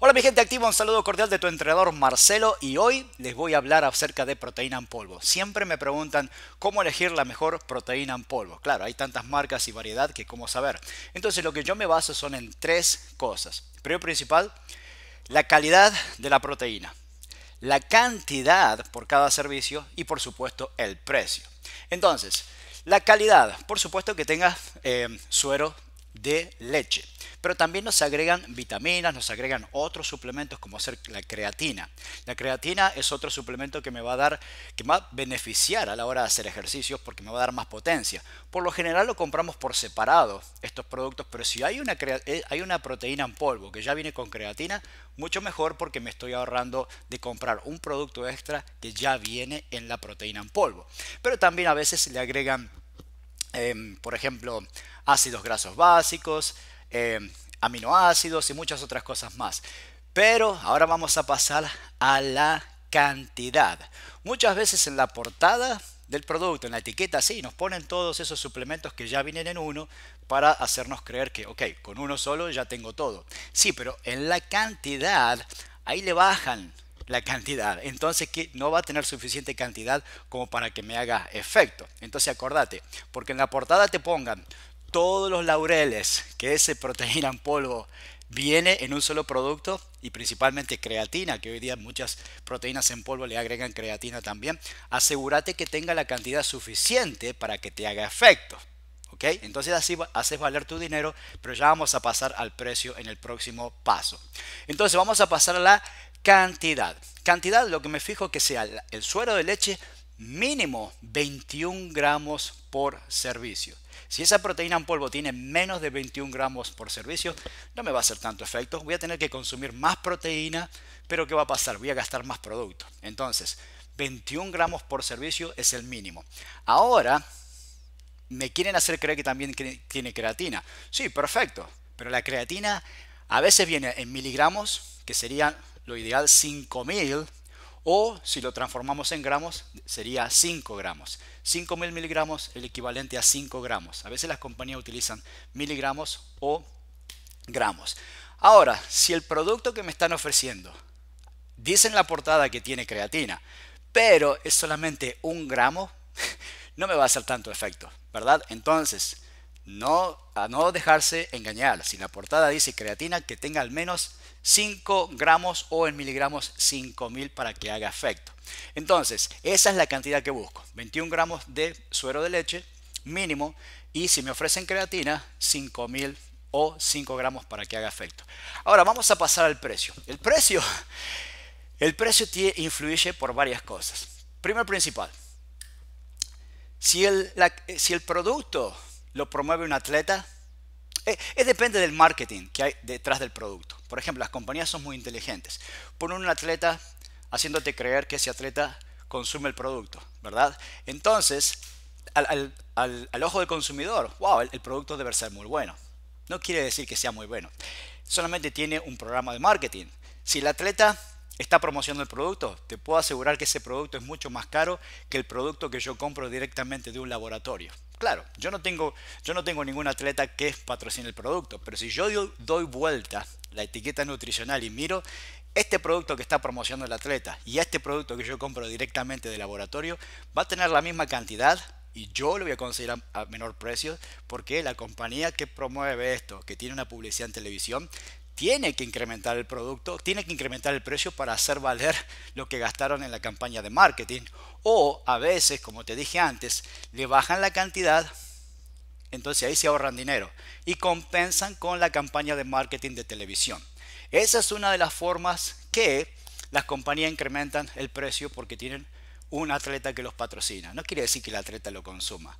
Hola mi gente activa, un saludo cordial de tu entrenador Marcelo y hoy les voy a hablar acerca de proteína en polvo. Siempre me preguntan cómo elegir la mejor proteína en polvo. Claro, hay tantas marcas y variedad que cómo saber. Entonces lo que yo me baso son en tres cosas. Primero principal, la calidad de la proteína, la cantidad por cada servicio y por supuesto el precio. Entonces, la calidad, por supuesto que tengas eh, suero de leche. Pero también nos agregan vitaminas, nos agregan otros suplementos como ser la creatina. La creatina es otro suplemento que me va a dar, que me va a beneficiar a la hora de hacer ejercicios porque me va a dar más potencia. Por lo general lo compramos por separado estos productos, pero si hay una, eh, hay una proteína en polvo que ya viene con creatina, mucho mejor porque me estoy ahorrando de comprar un producto extra que ya viene en la proteína en polvo. Pero también a veces le agregan, em, por ejemplo, ácidos grasos básicos, Em, aminoácidos y muchas otras cosas más. Pero ahora vamos a pasar a la cantidad. Muchas veces en la portada del producto, en la etiqueta, sí, nos ponen todos esos suplementos que ya vienen en uno para hacernos creer que, ok, con uno solo ya tengo todo. Sí, pero en la cantidad, ahí le bajan la cantidad. Entonces que no va a tener suficiente cantidad como para que me haga efecto. Entonces acordate, porque en la portada te pongan todos los laureles que ese proteína en polvo viene en un solo producto y principalmente creatina, que hoy día muchas proteínas en polvo le agregan creatina también, asegúrate que tenga la cantidad suficiente para que te haga efecto. ¿ok? Entonces así haces valer tu dinero, pero ya vamos a pasar al precio en el próximo paso. Entonces vamos a pasar a la cantidad. Cantidad, lo que me fijo que sea el suero de leche mínimo 21 gramos por servicio. Si esa proteína en polvo tiene menos de 21 gramos por servicio, no me va a hacer tanto efecto. Voy a tener que consumir más proteína, pero ¿qué va a pasar? Voy a gastar más producto. Entonces, 21 gramos por servicio es el mínimo. Ahora, me quieren hacer creer que también tiene creatina. Sí, perfecto. Pero la creatina a veces viene en miligramos, que sería lo ideal 5000 o si lo transformamos en gramos, sería 5 gramos. 5.000 miligramos, el equivalente a 5 gramos. A veces las compañías utilizan miligramos o gramos. Ahora, si el producto que me están ofreciendo, dicen la portada que tiene creatina, pero es solamente un gramo, no me va a hacer tanto efecto, ¿verdad? Entonces, no, a no dejarse engañar. Si la portada dice creatina, que tenga al menos 5 gramos o en miligramos 5000 para que haga efecto. Entonces, esa es la cantidad que busco. 21 gramos de suero de leche mínimo y si me ofrecen creatina, 5000 o 5 gramos para que haga efecto. Ahora vamos a pasar al precio. El precio, el precio influye por varias cosas. Primero principal, si si el producto lo promueve un atleta. Eh, eh, depende del marketing que hay detrás del producto. Por ejemplo, las compañías son muy inteligentes. Ponen un atleta haciéndote creer que ese atleta consume el producto, ¿verdad? Entonces, al, ojo del consumidor, wow, el producto debe ser muy bueno. No quiere decir que sea muy bueno. Solamente tiene un programa de marketing. Si el atleta está promocionando el producto, te puedo asegurar que ese producto es mucho más caro que el producto que yo compro directamente de un laboratorio. Claro, yo no tengo, yo no tengo ningún atleta que patrocine el producto, pero si yo doy, vuelta la etiqueta nutricional y miro este producto que está promocionando el atleta y este producto que yo compro directamente de laboratorio, va a tener la misma cantidad, y yo lo voy a conseguir a, menor precio porque la compañía que promueve esto, que tiene una publicidad en televisión, tiene que incrementar el producto, tiene que incrementar el precio para hacer valer lo que gastaron en la campaña de marketing. O a veces, como te dije antes, le bajan la cantidad, entonces ahí se ahorran dinero y compensan con la campaña de marketing de televisión. Esa es una de las formas que las compañías incrementan el precio porque tienen un atleta que los patrocina. No quiere decir que el atleta lo consuma.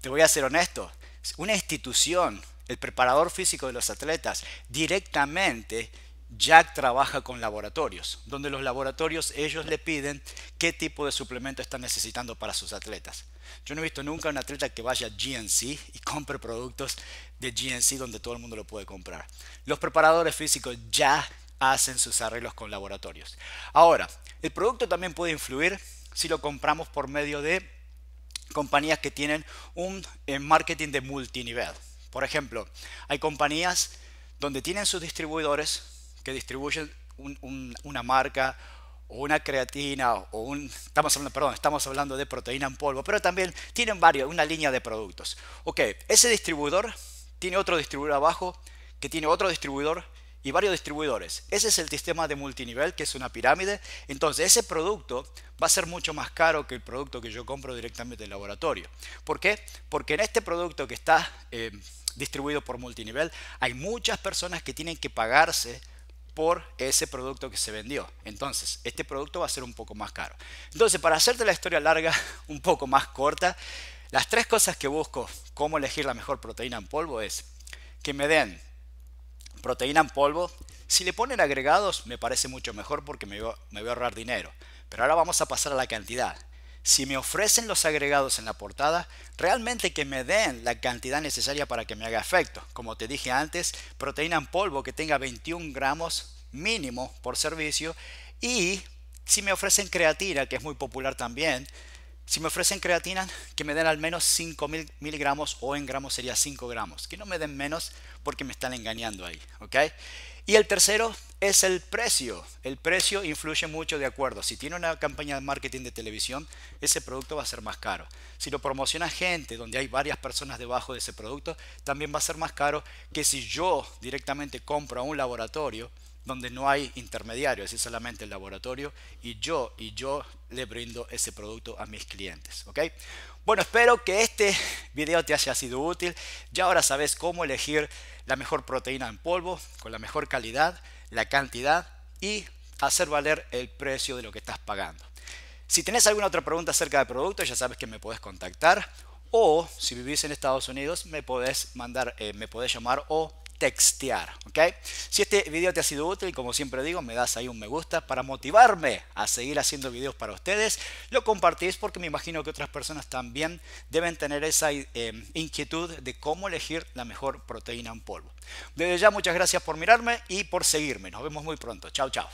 Te voy a ser honesto, una institución el preparador físico de los atletas directamente ya trabaja con laboratorios, donde los laboratorios ellos le piden qué tipo de suplemento están necesitando para sus atletas. Yo no he visto nunca un atleta que vaya a GNC y compre productos de GNC donde todo el mundo lo puede comprar. Los preparadores físicos ya hacen sus arreglos con laboratorios. Ahora, el producto también puede influir si lo compramos por medio de compañías que tienen un eh, marketing de multinivel. Por ejemplo, hay compañías donde tienen sus distribuidores que distribuyen una marca o una creatina o un estamos hablando, perdón, estamos hablando de proteína en polvo, pero también tienen varios, una línea de productos. Ok, ese distribuidor tiene otro distribuidor abajo que tiene otro distribuidor y varios distribuidores. Ese es el sistema de multinivel, que es una pirámide. Entonces, ese producto va a ser mucho más caro que el producto que yo compro directamente del laboratorio. ¿Por qué? Porque en este producto que está eh, distribuido por multinivel, hay muchas personas que tienen que pagarse por ese producto que se vendió. Entonces, este producto va a ser un poco más caro. Entonces, para hacerte la historia larga, un poco más corta, las tres cosas que busco cómo elegir la mejor proteína en polvo es que me den proteína en polvo. Si le ponen agregados me parece mucho mejor porque me voy, me voy a ahorrar dinero. Pero ahora vamos a pasar a la cantidad. Si me ofrecen los agregados en la portada, realmente que me den la cantidad necesaria para que me haga efecto. Como te dije antes, proteína en polvo que tenga 21 gramos mínimo por servicio. Y si me ofrecen creatina, que es muy popular también, si me ofrecen creatina, que me den al menos 5.000 miligramos o en gramos sería 5 gramos. Que no me den menos porque me están engañando ahí. ¿ok? Y el tercero es el precio. El precio influye mucho de acuerdo. Si tiene una campaña de marketing de televisión, ese producto va a ser más caro. Si lo promociona gente donde hay varias personas debajo de ese producto, también va a ser más caro que si yo directamente compro a un laboratorio donde no hay intermediarios, es solamente el laboratorio y yo y yo le brindo ese producto a mis clientes, ¿ok? Bueno, espero que este video te haya sido útil. Ya ahora sabes cómo elegir la mejor proteína en polvo con la mejor calidad, la cantidad y hacer valer el precio de lo que estás pagando. Si tenés alguna otra pregunta acerca de productos, ya sabes que me podés contactar o si vivís en Estados Unidos me podés mandar eh, me podés llamar o textear. ¿okay? Si este video te ha sido útil, como siempre digo, me das ahí un me gusta para motivarme a seguir haciendo videos para ustedes. Lo compartís porque me imagino que otras personas también deben tener esa eh, inquietud de cómo elegir la mejor proteína en polvo. Desde ya, muchas gracias por mirarme y por seguirme. Nos vemos muy pronto. Chao, chao.